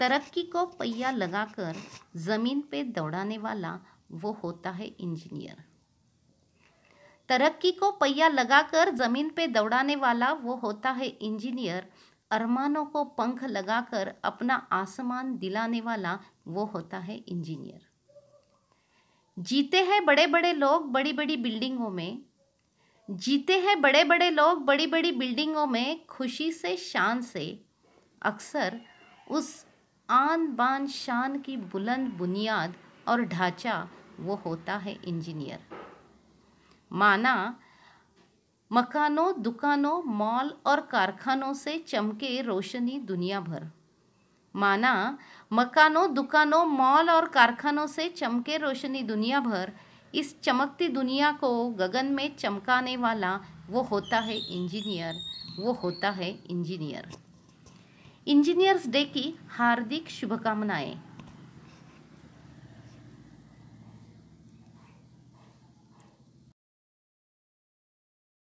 तरक्की को पहिया लगाकर ज़मीन पे दौड़ाने वाला वो होता है इंजीनियर तरक्की को पहिया लगाकर ज़मीन पे दौड़ाने वाला वो होता है इंजीनियर अरमानों को पंख लगाकर अपना आसमान दिलाने वाला वो होता है इंजीनियर जीते हैं बड़े बड़े लोग बड़ी बड़ी बिल्डिंगों में जीते हैं बड़े बड़े लोग बड़ी बड़ी बिल्डिंगों में खुशी से शान से अक्सर उस आन बान शान की बुलंद बुनियाद और ढांचा वो होता है इंजीनियर माना मकानों दुकानों मॉल और कारखानों से चमके रोशनी दुनिया भर माना मकानों दुकानों मॉल और कारखानों से चमके रोशनी दुनिया भर इस चमकती दुनिया को गगन में चमकाने वाला वो होता है इंजीनियर वो होता है इंजीनियर इंजीनियर्स डे की हार्दिक शुभकामनाएं